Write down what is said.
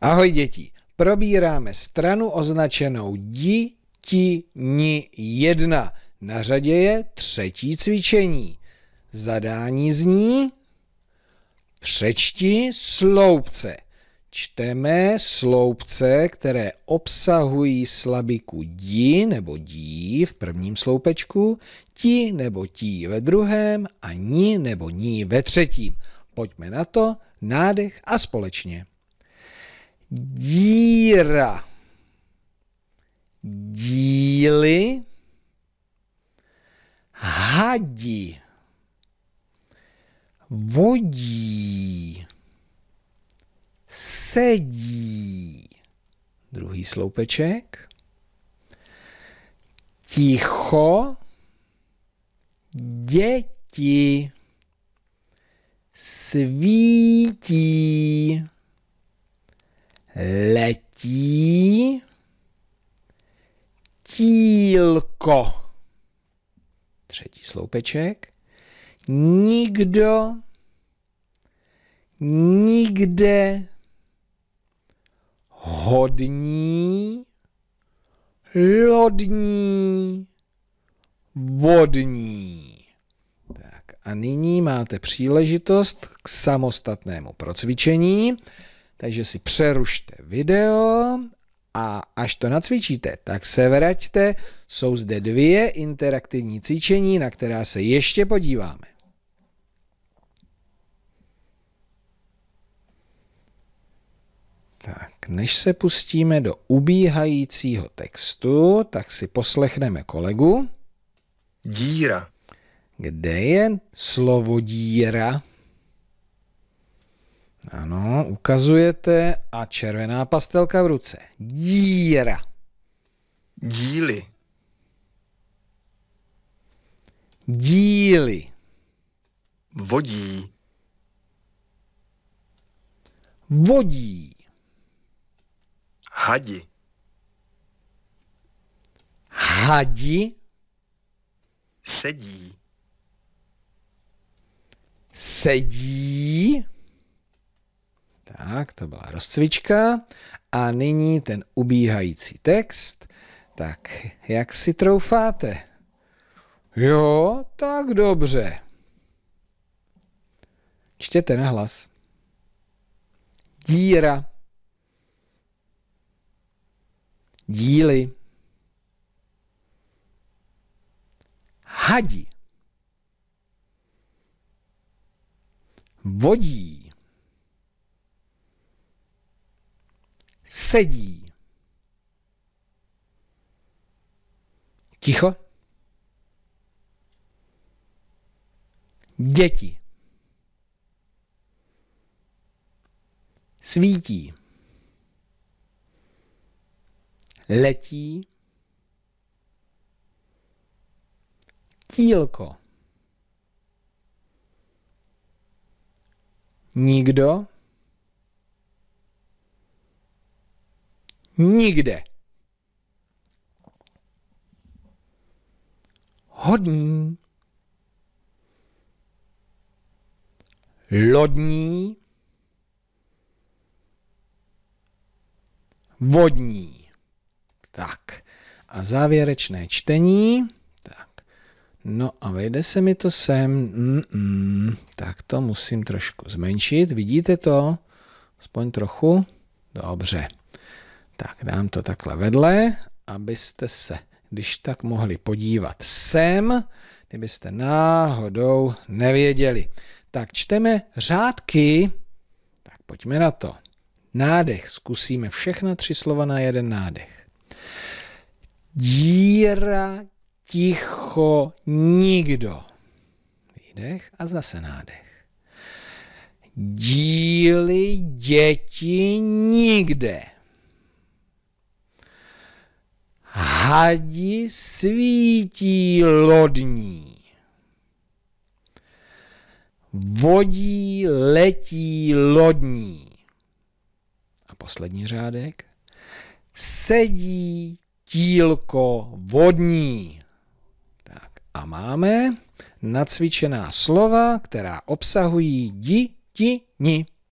Ahoj děti, probíráme stranu označenou ni 1. Na řadě je třetí cvičení. Zadání zní přečti sloupce. Čteme sloupce, které obsahují slabiku di nebo dí v prvním sloupečku, ti nebo tí ve druhém a ni nebo ní ve třetím. Pojďme na to, nádech a společně díra, díly, hadi, vodí, sedí, druhý sloupeček, ticho, děti, svítí letí tílko. Třetí sloupeček. Nikdo, nikde, hodní, lodní, vodní. Tak a nyní máte příležitost k samostatnému procvičení. Takže si přerušte video a až to nacvičíte, tak se vraťte. Jsou zde dvě interaktivní cvičení, na která se ještě podíváme. Tak, než se pustíme do ubíhajícího textu, tak si poslechneme kolegu. Díra. Kde je slovo díra? Ano, ukazujete a červená pastelka v ruce. Díra. Díly. Díly. Vodí. Vodí. Hadi. Hadi. Sedí. Sedí. Tak, to byla rozcvička. A nyní ten ubíhající text. Tak, jak si troufáte? Jo, tak dobře. Čtěte na hlas. Díra. Díly. Hadi. Vodí. sedí. Ticho. Děti. Svítí. Letí. Tílko. Nikdo. Nikde. Hodní. Lodní. Vodní. Tak. A závěrečné čtení. Tak. No a vejde se mi to sem. Mm-mm. Tak to musím trošku zmenšit. Vidíte to? Aspoň trochu? Dobře. Tak dám to takhle vedle, abyste se když tak mohli podívat sem, kdybyste náhodou nevěděli. Tak čteme řádky, tak pojďme na to. Nádech, zkusíme všechna tři slova na jeden nádech. Díra, ticho, nikdo. Výdech a zase nádech. Díly, děti, nikde hadi svítí lodní. Vodí letí lodní. A poslední řádek. Sedí tílko vodní. Tak a máme nacvičená slova, která obsahují di, ti, ni.